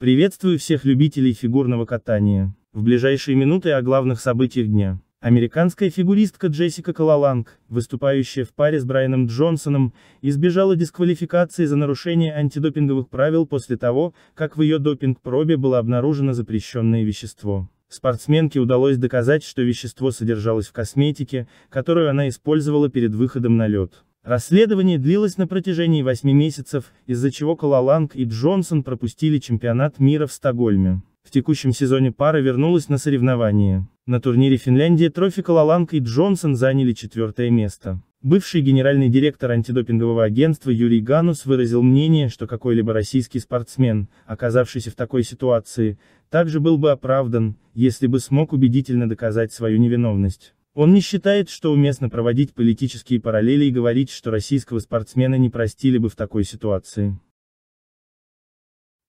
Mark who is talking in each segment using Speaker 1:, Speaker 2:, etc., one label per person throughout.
Speaker 1: Приветствую всех любителей фигурного катания. В ближайшие минуты о главных событиях дня. Американская фигуристка Джессика Калаланг, выступающая в паре с Брайаном Джонсоном, избежала дисквалификации за нарушение антидопинговых правил после того, как в ее допинг-пробе было обнаружено запрещенное вещество. Спортсменке удалось доказать, что вещество содержалось в косметике, которую она использовала перед выходом на лед. Расследование длилось на протяжении восьми месяцев, из-за чего Кололанг и Джонсон пропустили чемпионат мира в Стокгольме. В текущем сезоне пара вернулась на соревнования. На турнире Финляндии Трофи Кололанг и Джонсон заняли четвертое место. Бывший генеральный директор антидопингового агентства Юрий Ганус выразил мнение, что какой-либо российский спортсмен, оказавшийся в такой ситуации, также был бы оправдан, если бы смог убедительно доказать свою невиновность. Он не считает, что уместно проводить политические параллели и говорить, что российского спортсмена не простили бы в такой ситуации.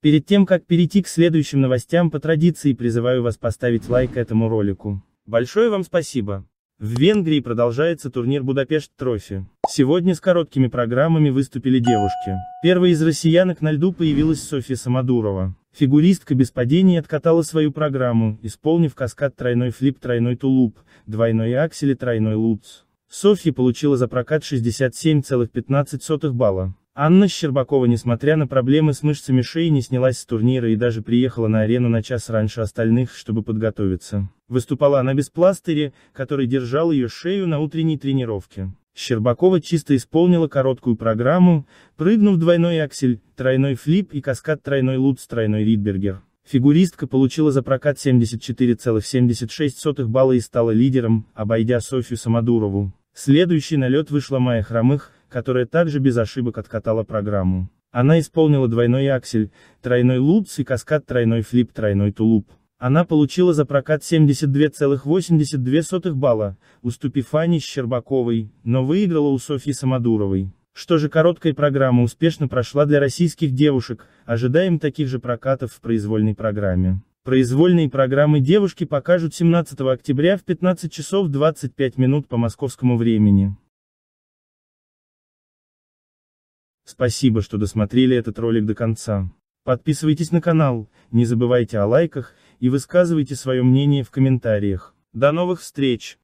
Speaker 1: Перед тем, как перейти к следующим новостям по традиции призываю вас поставить лайк этому ролику. Большое вам спасибо. В Венгрии продолжается турнир Будапешт Трофи. Сегодня с короткими программами выступили девушки. Первой из россиянок на льду появилась Софья Самодурова. Фигуристка без падений откатала свою программу, исполнив каскад тройной флип тройной тулуп, двойной аксель и тройной лутс. Софья получила за прокат 67,15 балла. Анна Щербакова несмотря на проблемы с мышцами шеи не снялась с турнира и даже приехала на арену на час раньше остальных, чтобы подготовиться. Выступала она без пластыря, который держал ее шею на утренней тренировке. Щербакова чисто исполнила короткую программу, прыгнув двойной аксель, тройной флип и каскад тройной лут с тройной ридбергер. Фигуристка получила за прокат 74,76 балла и стала лидером, обойдя Софью Самодурову. Следующий на лед вышла Майя Хромых, которая также без ошибок откатала программу. Она исполнила двойной аксель, тройной лупс и каскад тройной флип тройной тулуп. Она получила за прокат 72,82 балла, уступив Ане Щербаковой, но выиграла у Софьи Самодуровой. Что же короткая программа успешно прошла для российских девушек, ожидаем таких же прокатов в произвольной программе. Произвольные программы девушки покажут 17 октября в 15 часов 25 минут по московскому времени. Спасибо, что досмотрели этот ролик до конца. Подписывайтесь на канал, не забывайте о лайках и высказывайте свое мнение в комментариях. До новых встреч!